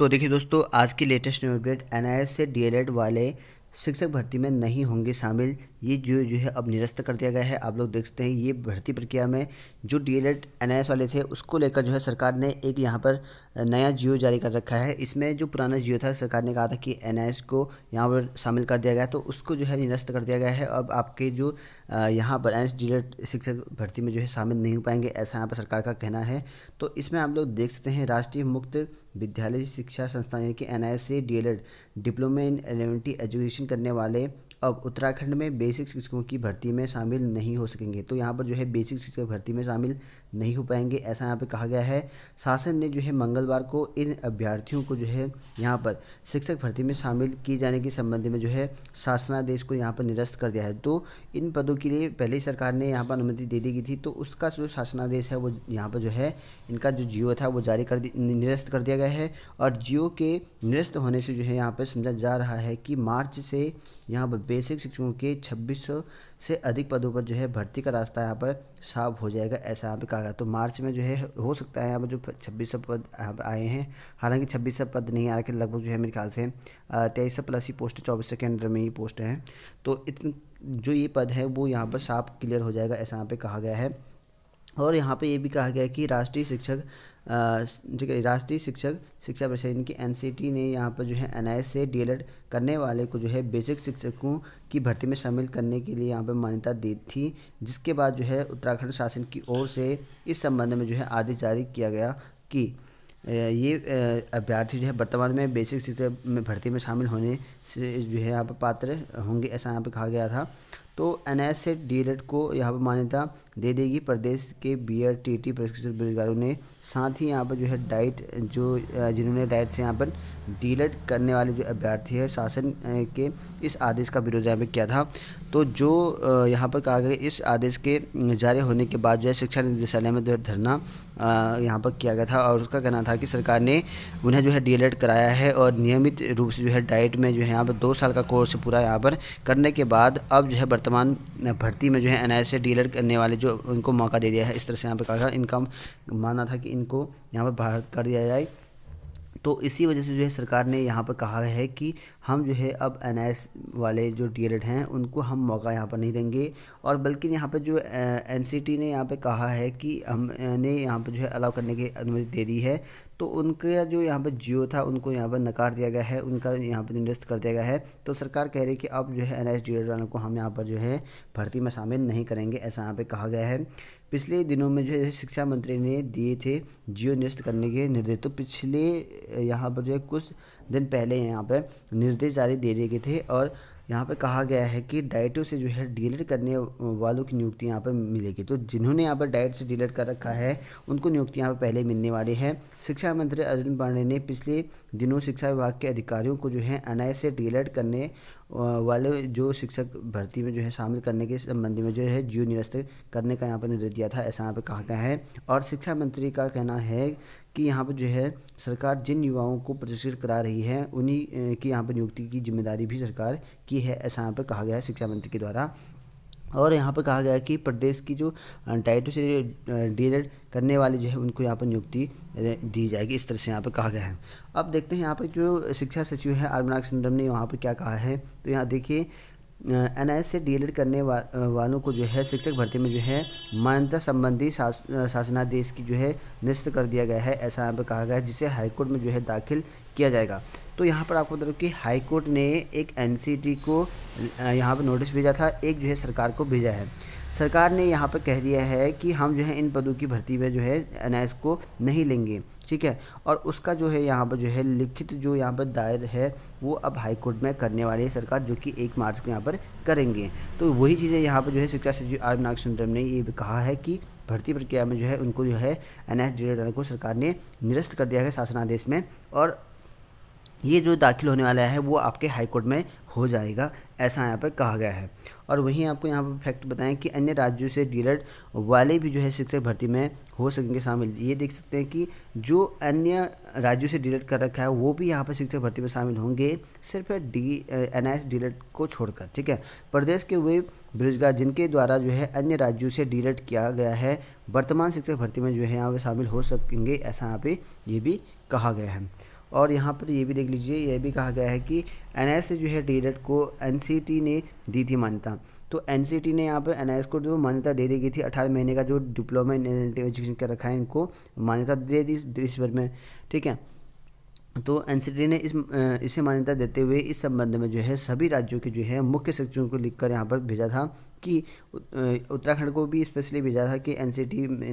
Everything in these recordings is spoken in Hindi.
तो देखिए दोस्तों आज की लेटेस्ट न्यू अपडेट एन से डी e वाले शिक्षक भर्ती में नहीं होंगे शामिल ये जो जो है अब निरस्त कर दिया गया है आप लोग देखते हैं ये भर्ती प्रक्रिया में जो D El Ed N I S वाले थे उसको लेकर जो है सरकार ने एक यहाँ पर नया जियो जारी कर रखा है इसमें जो पुराना जियो था सरकार ने कहा था कि एन आई एस को यहाँ पर शामिल कर दिया गया तो उसको जो है निरस्त कर दिया गया है अब आपके जो यहाँ पर एन एस डी एड शिक्षक भर्ती में जो है शामिल नहीं हो पाएंगे ऐसा यहाँ पर सरकार का कहना है तो इसमें आप लोग देख सकते हैं राष्ट्रीय मुक्त विद्यालय शिक्षा संस्थान यानी कि एन आई एस से D El Ed diploma in elementary education करने वाले अब उत्तराखंड में बेसिक शिक्षकों की भर्ती में शामिल नहीं हो सकेंगे तो यहाँ पर जो है बेसिक शिक्षक भर्ती में शामिल नहीं हो पाएंगे ऐसा यहाँ पे कहा गया है शासन ने जो है मंगलवार को इन अभ्यर्थियों को जो है यहाँ पर शिक्षक भर्ती में शामिल किए जाने के संबंध में जो है शासनादेश को यहाँ पर निरस्त कर दिया है तो इन पदों के लिए पहले ही सरकार ने यहाँ पर अनुमति दे दी गई थी तो उसका जो शासनादेश है वो यहाँ पर जो है इनका जो जियो था वो जारी कर निरस्त कर दिया गया है और जियो के निरस्त होने से जो है यहाँ पर समझा जा रहा है कि मार्च से यहाँ पर बेसिक शिक्षकों के छब्बीस से अधिक पदों पर जो है भर्ती का रास्ता यहाँ पर साफ हो जाएगा ऐसा यहाँ पर आएगा तो मार्च में जो है हो सकता है यहाँ पर जो छब्बीस सौ पद यहाँ पर आए हैं हालांकि छब्बीस सौ पद नहीं आ रहे लगभग जो है मेरे ख्याल से तेईस सौ प्लस ही पोस्ट चौबीस सौ के अंडर में ही पोस्ट हैं तो इतन जो ये पद है वो यहाँ पर साफ क्लियर हो जाएगा ऐसा यहाँ पर कहा गया है और यहाँ पे ये भी कहा गया कि राष्ट्रीय शिक्षक ठीक है राष्ट्रीय शिक्षक शिक्षा परिषद यानी कि एन ने यहाँ पर जो है एन से डी करने वाले को जो है बेसिक शिक्षकों की भर्ती में शामिल करने के लिए यहाँ पर मान्यता दी थी जिसके बाद जो है उत्तराखंड शासन की ओर से इस संबंध में जो है आदेश जारी किया गया कि ये अभ्यर्थी जो है वर्तमान में बेसिक शिक्षा में भर्ती में शामिल होने से जो है यहाँ पर पात्र होंगे ऐसा यहाँ पर कहा गया था तो एन एस डी एड को यहाँ पर मान्यता दे देगी प्रदेश के बी आर टी टी प्रशिक्षित बेरोजगारों ने साथ ही यहाँ पर जो है डाइट जो जिन्होंने डाइट से यहाँ पर डी एड e करने वाले जो अभ्यर्थी है शासन के इस आदेश का विरोध यहाँ पर किया था तो जो यहाँ पर कहा गया इस आदेश के जारी होने के बाद जो है शिक्षा निदेशालय में जो है धरना यहाँ पर किया गया था और उसका कहना था कि सरकार ने उन्हें जो है डी e कराया है और नियमित रूप से जो है डाइट में जो है है यहाँ पर दो साल का कोर्स पूरा यहाँ पर करने के बाद अब जो है वर्तमान भर्ती में जो है एन डीलर करने वाले जो इनको मौका दे दिया है इस तरह से यहाँ पर कहा था इनका मानना था कि इनको यहाँ पर बाहर कर दिया जाए तो इसी वजह से जो है सरकार ने यहाँ पर कहा है कि हम जो है अब एन वाले जो डी हैं उनको हम मौका यहाँ पर नहीं देंगे और बल्कि यहाँ पर जो एन ने यहाँ पर कहा है कि हमने यहाँ पर जो है अलाउ करने की अनुमति दे दी है तो उनका जो यहाँ पर जियो था उनको यहाँ पर नकार दिया गया है उनका यहाँ पर निरस्त कर दिया गया है तो सरकार कह रही है कि अब जो है एन एस वालों को हम यहाँ पर जो है भर्ती में शामिल नहीं करेंगे ऐसा यहाँ पर कहा गया है पिछले दिनों में जो है शिक्षा मंत्री ने दिए थे जियो नियुक्त करने के निर्देश तो पिछले यहाँ पर जो है कुछ दिन पहले यहाँ पर निर्देश जारी दे दिए गए थे और यहाँ पे कहा गया है कि डाइटों से जो है डीलर करने वालों की नियुक्ति यहाँ पर मिलेगी तो जिन्होंने यहाँ पर डाइट से डीलेट कर रखा है उनको नियुक्ति यहाँ पर पहले मिलने वाली है शिक्षा मंत्री अर्जुन पांडे ने पिछले दिनों शिक्षा विभाग के अधिकारियों को जो है एन से डीलर करने वाले जो शिक्षक भर्ती में जो है शामिल करने के संबंधी में जो है जियो निरस्त करने का यहाँ पर निर्देश दिया था ऐसा यहाँ पर कहा गया है और शिक्षा मंत्री का कहना है कि यहाँ पर जो है सरकार जिन युवाओं को प्रशिक्षित करा रही है उन्हीं की यहाँ पर नियुक्ति की जिम्मेदारी भी सरकार की है ऐसा यहाँ पर कहा गया है शिक्षा मंत्री के द्वारा और यहाँ पर कहा गया कि प्रदेश की जो टाइटो से डीएलएड करने वाले जो है उनको यहाँ पर नियुक्ति दी जाएगी इस तरह से यहाँ पर कहा गया है अब देखते हैं यहाँ पर जो शिक्षा सचिव है आर्मनाग सिंडम ने यहाँ पर क्या कहा है तो यहाँ देखिए एन से डी करने वा, वालों को जो है शिक्षक भर्ती में जो है मान्यता संबंधी शास, शासनादेश की जो है निश्चित कर दिया गया है ऐसा यहाँ पर कहा गया है जिसे हाईकोर्ट में जो है दाखिल किया जाएगा तो यहाँ पर आपको बता दूँ कि हाईकोर्ट ने एक एन को यहाँ पर नोटिस भेजा था एक जो है सरकार को भेजा है सरकार ने यहाँ पर कह दिया है कि हम जो है इन पदों की भर्ती में जो है एन को नहीं लेंगे ठीक है और उसका जो है यहाँ पर जो है लिखित जो यहाँ पर दायर है वो अब हाईकोर्ट में करने वाली है सरकार जो कि एक मार्च को यहाँ पर करेंगे तो वही चीज़ें यहाँ पर जो है शिक्षा सचिव आर नाग सुंदरम ने ये कहा है कि भर्ती प्रक्रिया में जो है उनको जो है एन एस को सरकार ने निरस्त कर दिया है शासनादेश में और ये जो दाखिल होने वाला है वो आपके हाई कोर्ट में हो जाएगा ऐसा यहाँ पर कहा गया है और वहीं आपको यहाँ पर फैक्ट बताएं कि अन्य राज्यों से डीलर वाले भी जो है शिक्षक भर्ती में हो सकेंगे शामिल ये देख सकते हैं कि जो अन्य राज्यों से डीलर कर रखा है वो भी यहाँ पर शिक्षक भर्ती में शामिल होंगे सिर्फ डी एन आई को छोड़कर ठीक है प्रदेश के वे बेरोजगार जिनके द्वारा जो है अन्य राज्यों से डीलर किया गया है वर्तमान शिक्षक भर्ती में जो है यहाँ पर शामिल हो सकेंगे ऐसा यहाँ पर ये भी कहा गया है और यहाँ पर ये भी देख लीजिए यह भी कहा गया है कि एन जो है डी को एन ने दी थी मान्यता तो एन ने यहाँ पर एन को जो मान्यता दे दी गई थी अठारह महीने का जो डिप्लोमा इन एजुकेशन कर रखा है इनको मान्यता दे दी देश भर में ठीक है तो एन ने इस इसे मान्यता देते हुए इस संबंध में जो है सभी राज्यों के जो है मुख्य सचिवों को लिखकर यहाँ पर भेजा था कि उत्तराखंड को भी स्पेशली भेजा था कि एन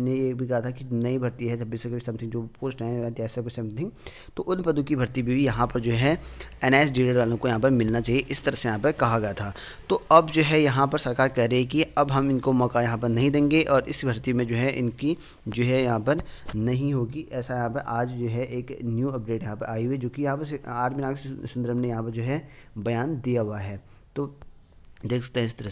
ने ये भी कहा था कि नई भर्ती है छब्बीस सौ समथिंग जो पोस्ट हैं ऐसा कुछ समथिंग तो उन पदों की भर्ती भी यहाँ पर जो है एन एस वालों को यहाँ पर मिलना चाहिए इस तरह से यहाँ पर कहा गया था तो अब जो है यहाँ पर सरकार कह रही है कि अब हम इनको मौका यहाँ पर नहीं देंगे और इस भर्ती में जो है इनकी जो है यहाँ पर नहीं होगी ऐसा यहाँ पर आज जो है एक न्यू अपडेट यहाँ पर आई हुई जो कि यहाँ पर आर मीनाक्षी सुंदरम ने यहाँ पर जो है बयान दिया हुआ है तो देख सकते हैं इस तरह